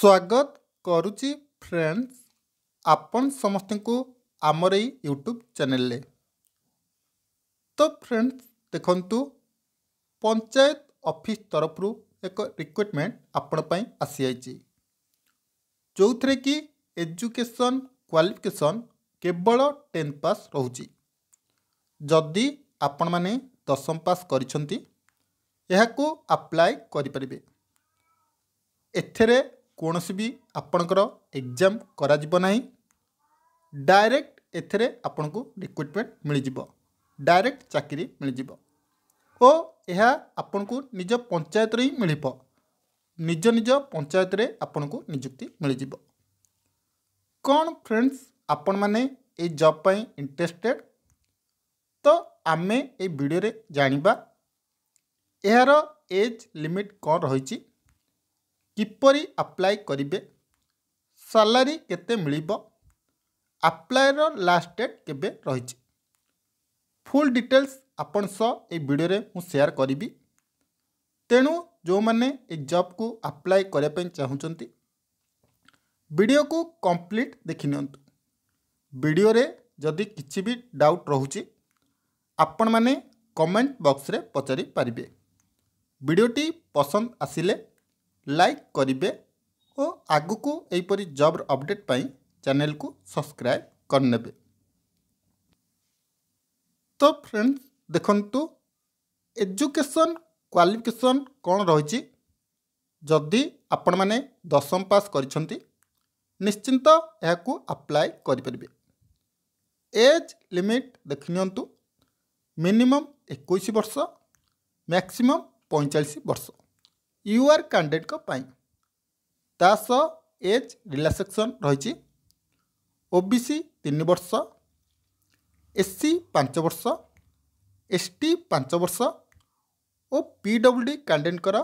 ସ୍ୱାଗତ କରୁଛି ଫ୍ରେଣ୍ଡସ୍ ଆପଣ ସମସ୍ତଙ୍କୁ ଆମର ଏଇ ୟୁଟ୍ୟୁବ୍ ଚ୍ୟାନେଲରେ ତ ଫ୍ରେଣ୍ଡସ୍ ଦେଖନ୍ତୁ ପଞ୍ଚାୟତ ଅଫିସ୍ ତରଫରୁ ଏକ ରିକ୍ରୁଟମେଣ୍ଟ ଆପଣ ପାଇଁ ଆସିଯାଇଛି ଯେଉଁଥିରେ କି ଏଜୁକେସନ୍ କ୍ୱାଲିଫିକେସନ୍ କେବଳ ଟେନ୍ଥ ପାସ୍ ରହୁଛି ଯଦି ଆପଣମାନେ ଦଶମ ପାସ୍ କରିଛନ୍ତି ଏହାକୁ ଆପ୍ଲାଏ କରିପାରିବେ ଏଥିରେ କୌଣସି ବି ଆପଣଙ୍କର ଏକ୍ଜାମ୍ କରାଯିବ ନାହିଁ ଡାଇରେକ୍ଟ ଏଥିରେ ଆପଣଙ୍କୁ ରିକ୍ରୁଟମେଣ୍ଟ ମିଳିଯିବ ଡାଇରେକ୍ଟ ଚାକିରି ମିଳିଯିବ ଓ ଏହା ଆପଣଙ୍କୁ ନିଜ ପଞ୍ଚାୟତରେ ହିଁ ମିଳିବ ନିଜ ନିଜ ପଞ୍ଚାୟତରେ ଆପଣଙ୍କୁ ନିଯୁକ୍ତି ମିଳିଯିବ କ'ଣ ଫ୍ରେଣ୍ଡସ୍ ଆପଣମାନେ ଏଇ ଜବ୍ ପାଇଁ ଇଣ୍ଟରେଷ୍ଟେଡ଼୍ ତ ଆମେ ଏଇ ଭିଡ଼ିଓରେ ଜାଣିବା ଏହାର ଏଜ୍ ଲିମିଟ୍ କ'ଣ ରହିଛି କିପରି ଆପ୍ଲାଏ କରିବେ ସାଲାରୀ କେତେ ମିଳିବ ଆପ୍ଲାଏର ଲାଷ୍ଟ ଡେଟ୍ କେବେ ରହିଛି ଫୁଲ୍ ଡିଟେଲ୍ସ ଆପଣ ସହ ଏହି ଭିଡ଼ିଓରେ ମୁଁ ସେୟାର କରିବି ତେଣୁ ଯେଉଁମାନେ ଏହି ଜବ୍କୁ ଆପ୍ଲାଏ କରିବା ପାଇଁ ଚାହୁଁଛନ୍ତି ଭିଡ଼ିଓକୁ କମ୍ପ୍ଲିଟ୍ ଦେଖିନିଅନ୍ତୁ ଭିଡ଼ିଓରେ ଯଦି କିଛି ବି ଡାଉଟ୍ ରହୁଛି ଆପଣମାନେ କମେଣ୍ଟ ବକ୍ସରେ ପଚାରି ପାରିବେ ଭିଡ଼ିଓଟି ପସନ୍ଦ ଆସିଲେ ଲାଇକ୍ କରିବେ ଓ ଆଗକୁ ଏହିପରି ଜବ୍ର ଅପଡ଼େଟ୍ ପାଇଁ ଚ୍ୟାନେଲକୁ ସବସ୍କ୍ରାଇବ୍ କରିନେବେ ତ ଫ୍ରେଣ୍ଡସ୍ ଦେଖନ୍ତୁ ଏଜୁକେସନ୍ କ୍ୱାଲିଫିକେସନ୍ କ'ଣ ରହିଛି ଯଦି ଆପଣମାନେ ଦଶମ ପାସ୍ କରିଛନ୍ତି ନିଶ୍ଚିନ୍ତ ଏହାକୁ ଆପ୍ଲାଏ କରିପାରିବେ ଏଜ୍ ଲିମିଟ୍ ଦେଖିନିଅନ୍ତୁ ମିନିମମ୍ ଏକୋଇଶ ବର୍ଷ ମ୍ୟାକ୍ସିମମ୍ ପଇଁଚାଳିଶ ବର୍ଷ ୟୁଆର୍ କ୍ୟାଣ୍ଡିଡ଼େଟ୍ଙ୍କ ପାଇଁ ତା ସହ ଏଜ୍ ରିଲାକ୍ସେସନ୍ ରହିଛି ଓ ବି ସି ତିନି ବର୍ଷ ଏସ୍ ସି ପାଞ୍ଚ ବର୍ଷ ଏସ୍ ଟି ପାଞ୍ଚ ବର୍ଷ ଓ ପି ଡବ୍ଲୁ ଡି କ୍ୟାଣ୍ଡିଡ଼େଟ୍ଙ୍କର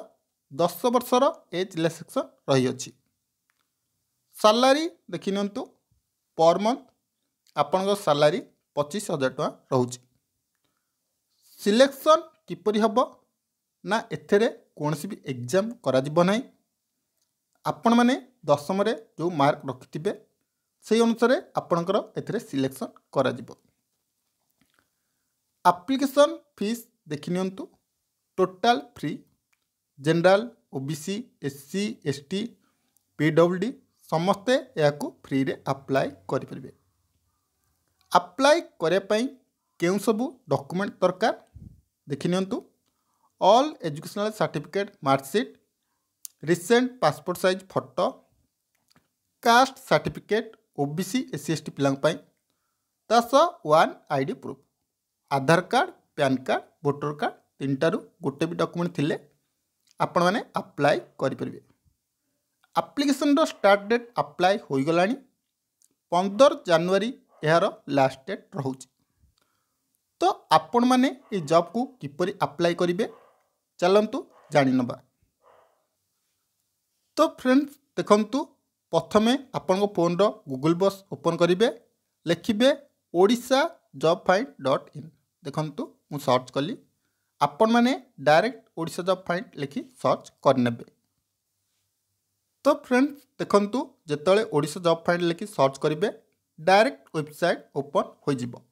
ଦଶ ବର୍ଷର ଏଜ୍ ରିଲାକ୍ସେସନ୍ ରହିଅଛି ସାଲାରୀ ଦେଖିନିଅନ୍ତୁ ପର୍ ମନ୍ଥ ଆପଣଙ୍କ ସାଲାରୀ ପଚିଶ ହଜାର ଟଙ୍କା ରହୁଛି ସିଲେକ୍ସନ୍ କିପରି ହେବ ନା ଏଥିରେ କୌଣସି ବି ଏକ୍ଜାମ୍ କରାଯିବ ନାହିଁ ଆପଣମାନେ ଦଶମରେ ଯେଉଁ ମାର୍କ ରଖିଥିବେ ସେହି ଅନୁସାରେ ଆପଣଙ୍କର ଏଥିରେ ସିଲେକ୍ସନ୍ କରାଯିବ ଆପ୍ଲିକେସନ୍ ଫିସ୍ ଦେଖିନିଅନ୍ତୁ total free general O B C S C S T P W D ସମସ୍ତେ ଏହାକୁ ଫ୍ରିରେ ଆପ୍ଲାଏ କରିପାରିବେ ଆପ୍ଲାଏ କରିବା ପାଇଁ କେଉଁ ସବୁ ଡକ୍ୟୁମେଣ୍ଟ ଦରକାର ଦେଖିନିଅନ୍ତୁ all educational certificate mark sheet, recent passport size photo, caste certificate O B C S C S T ପିଲାଙ୍କ ପାଇଁ ତା ସହ one I D proof Aadhaar card PAN card voter card ତିନିଟାରୁ ଗୋଟେ ବି ଡକୁମେଣ୍ଟ ଥିଲେ ଆପଣମାନେ ଆପ୍ଲାଏ କରିପାରିବେ ଆପ୍ଲିକେସନ୍ର ଷ୍ଟାର୍ଟ ଡେଟ୍ ଆପ୍ଲାଏ ହୋଇଗଲାଣି ପନ୍ଦର ଜାନୁଆରୀ ଏହାର ଲାଷ୍ଟ ଡେଟ୍ ରହୁଛି ତ ଆପଣମାନେ ଏଇ ଜବ୍କୁ କିପରି ଆପ୍ଲାଏ କରିବେ ଚାଲନ୍ତୁ ଜାଣିନେବା ତ ଫ୍ରେଣ୍ଡସ୍ ଦେଖନ୍ତୁ ପ୍ରଥମେ ଆପଣଙ୍କ ଫୋନ୍ର ଗୁଗୁଲ୍ ବସ୍ ଓପନ୍ କରିବେ ଲେଖିବେ Odisha job find dot in ଦେଖନ୍ତୁ ମୁଁ ସର୍ଚ୍ଚ କଲି ଆପଣମାନେ ଡାଇରେକ୍ଟ ଓଡ଼ିଶା ଜବ୍ ଫାଇଣ୍ଡ ଲେଖି ସର୍ଚ୍ଚ କରିନେବେ ତ ଫ୍ରେଣ୍ଡସ୍ ଦେଖନ୍ତୁ ଯେତେବେଳେ ଓଡ଼ିଶା ଜବ୍ ଫାଇଣ୍ଡ ଲେଖି ସର୍ଚ୍ଚ କରିବେ ଡାଇରେକ୍ଟ ୱେବସାଇଟ୍ ଓପନ୍ ହୋଇଯିବ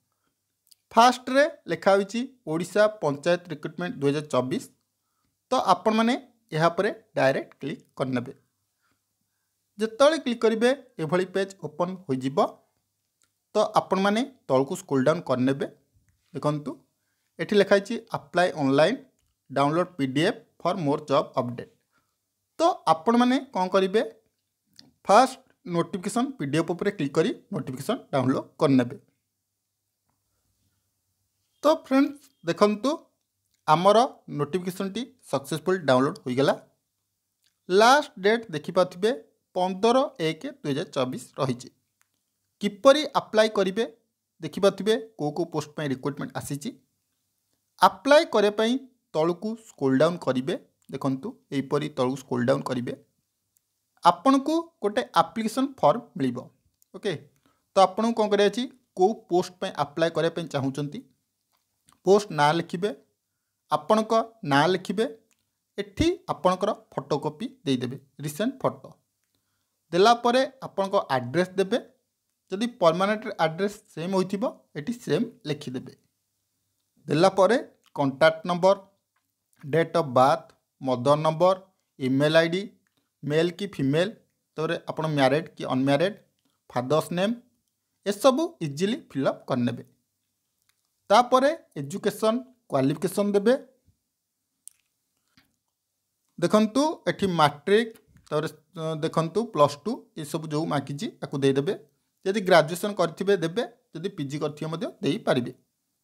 ଫାର୍ଷ୍ଟରେ ଲେଖା ହୋଇଛି ଓଡ଼ିଶା ପଞ୍ଚାୟତ ରିକ୍ରୁଟମେଣ୍ଟ ଦୁଇହଜାର ଚବିଶ ତ ଆପଣମାନେ ଏହା ଉପରେ ଡାଇରେକ୍ଟ କ୍ଲିକ୍ କରିନେବେ ଯେତେବେଳେ କ୍ଲିକ୍ କରିବେ ଏଭଳି ପେଜ୍ ଓପନ୍ ହୋଇଯିବ ତ ଆପଣମାନେ ତଳକୁ ସ୍କୁଲ୍ ଡାଉନ୍ କରିନେବେ ଦେଖନ୍ତୁ ଏଠି ଲେଖା ହେଇଛି apply online download P D F for more job update ତ ଆପଣମାନେ କ'ଣ କରିବେ first notification P D F ଉପରେ କ୍ଲିକ୍ କରି ନୋଟିଫିକେସନ୍ ଡାଉନଲୋଡ଼ କରିନେବେ ତ ଫ୍ରେଣ୍ଡସ୍ ଦେଖନ୍ତୁ আমার নোটিফিকেসনটি সকসেসফুল ডাউনলোড হয়ে গলা লাস্ট ডেট দেখিপারে পনেরো এক দুই হাজার চবিশ রয়েছে কিপর আপ্লাই করবে দেখিপারে কেউ কেউ পোস্ট পাই রিক্রুটমেন্ট আসিছি আপ্লাই করা তলকু স্কোল ডাউন করবে দেখুন এইপরি তলকু স্কোল ডাউন করবে ଆପଣଙ୍କୁ ଗୋଟେ ଆପ୍ଲିକେସନ୍ ଫର୍ମ ମିଳିବ ଓକେ ତ ଆପଣଙ୍କୁ କ'ଣ କରିବା ଅଛି କେଉଁ ପୋଷ୍ଟ ପାଇଁ ଆପ୍ଲାଏ କରିବା ପାଇଁ ଚାହୁଁଛନ୍ତି ପୋଷ୍ଟ ନାଁ ଲେଖିବେ ଆପଣଙ୍କ ନାଁ ଲେଖିବେ ଏଠି ଆପଣଙ୍କର ଫଟୋ କପି ଦେଇଦେବେ ରିସେଣ୍ଟ ଫଟୋ ଦେଲା ପରେ ଆପଣଙ୍କ ଆଡ୍ରେସ୍ ଦେବେ ଯଦି ପରମାନେଣ୍ଟ ଆଡ୍ରେସ୍ ସେମ୍ ହୋଇଥିବ ଏଠି ସେମ୍ ଲେଖିଦେବେ ଦେଲା ପରେ contact number date of birth mother number email I D male କି ଫିମେଲ୍ ତାପରେ ଆପଣ ମ୍ୟାରେଡ଼୍ କି ଅନମ୍ୟାରେଡ଼୍ ଫାଦର୍ସ ନେମ୍ ଏସବୁ ଇଜିଲି ଫିଲ୍ଅପ୍ କରିନେବେ ତାପରେ ଏଜୁକେସନ୍ କ୍ୱାଲିଫିକେସନ୍ ଦେବେ ଦେଖନ୍ତୁ ଏଠି ମାଟ୍ରିକ୍ ତାପରେ ଦେଖନ୍ତୁ ପ୍ଲସ୍ ଟୁ ଏସବୁ ଯେଉଁ ମାଗିଛି ତାକୁ ଦେଇଦେବେ ଯଦି ଗ୍ରାଜୁଏସନ୍ କରିଥିବେ ଦେବେ ଯଦି ପିଜି କରିଥିବେ ମଧ୍ୟ ଦେଇପାରିବେ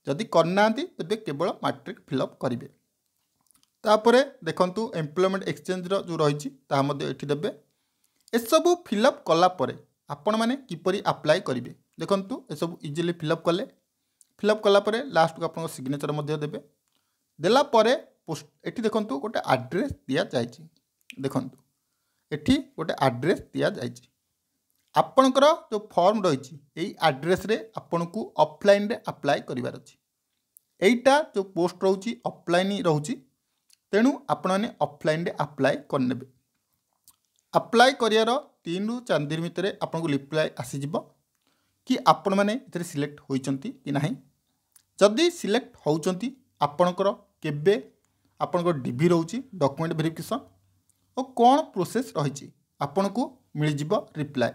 ଯଦି କରିନାହାନ୍ତି ତେବେ କେବଳ ମାଟ୍ରିକ୍ ଫିଲ୍ଅପ୍ କରିବେ ତାପରେ ଦେଖନ୍ତୁ ଏମ୍ପ୍ଲୟମେଣ୍ଟ ଏକ୍ସଚେଞ୍ଜର ଯେଉଁ ରହିଛି ତାହା ମଧ୍ୟ ଏଠି ଦେବେ ଏସବୁ ଫିଲ୍ଅପ୍ କଲା ପରେ ଆପଣମାନେ କିପରି ଆପ୍ଲାଏ କରିବେ ଦେଖନ୍ତୁ ଏସବୁ ଇଜିଲି ଫିଲ୍ଅପ୍ କଲେ ফিলঅপ কলাপরে লাস্টକୁ ଆପଣଙ୍କ ସିଗ୍ନେଚର୍ ମଧ୍ୟ ଦେବେ ଦେଲା ପରେ ଏଠି ଦେଖନ୍ତୁ ଗୋଟେ ଆଡ୍ରେସ୍ ଦିଆଯାଇଛି ଦେଖନ୍ତୁ ଏଠି ଗୋଟେ ଆଡ୍ରେସ୍ ଦିଆଯାଇଛି ଆପଣଙ୍କର ଯେଉଁ ଫର୍ମ ରହିଛି ଏଇ ଆଡ୍ରେସ୍ରେ ଆପଣଙ୍କୁ ଅଫ୍ଲାଇନ୍ରେ ଆପ୍ଲାଏ କରିବାର ଅଛି ଏଇଟା ଯେଉଁ ପୋଷ୍ଟ ରହୁଛି ଅଫ୍ଲାଇନ୍ ରହୁଛି ତେଣୁ ଆପଣମାନେ ଅଫ୍ଲାଇନ୍ରେ ଆପ୍ଲାଏ କରିନେବେ ଆପ୍ଲାଏ କରିବାର ତିନିରୁ ଚାରି ଦିନ ଭିତରେ ଆପଣଙ୍କୁ ରିପ୍ଲାଏ ଆସିଯିବ କି ଆପଣମାନେ ଏଥିରେ ସିଲେକ୍ଟ ହୋଇଛନ୍ତି କି ନାହିଁ ଯଦି ସିଲେକ୍ଟ ହେଉଛନ୍ତି ଆପଣଙ୍କର କେବେ ଆପଣଙ୍କର ଡିଭି ରହୁଛି ଡକୁମେଣ୍ଟ ଭେରିଫିକେସନ୍ ଓ କ'ଣ ପ୍ରୋସେସ୍ ରହିଛି ଆପଣଙ୍କୁ ମିଳିଯିବ ରିପ୍ଲାଏ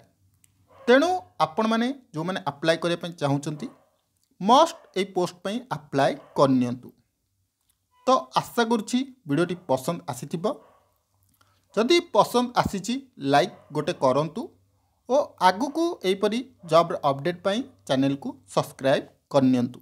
ତେଣୁ ଆପଣମାନେ ଯେଉଁମାନେ ଆପ୍ଲାଏ କରିବା ପାଇଁ ଚାହୁଁଛନ୍ତି ମଷ୍ଟ ଏଇ ପୋଷ୍ଟ ପାଇଁ ଆପ୍ଲାଏ କରିନିଅନ୍ତୁ ତ ଆଶା କରୁଛି ଭିଡ଼ିଓଟି ପସନ୍ଦ ଆସିଥିବ ଯଦି ପସନ୍ଦ ଆସିଛି ଲାଇକ୍ ଗୋଟେ କରନ୍ତୁ ଓ ଆଗକୁ ଏହିପରି ଜବ୍ର ଅପଡ଼େଟ୍ ପାଇଁ ଚ୍ୟାନେଲକୁ ସବସ୍କ୍ରାଇବ୍ କରିନିଅନ୍ତୁ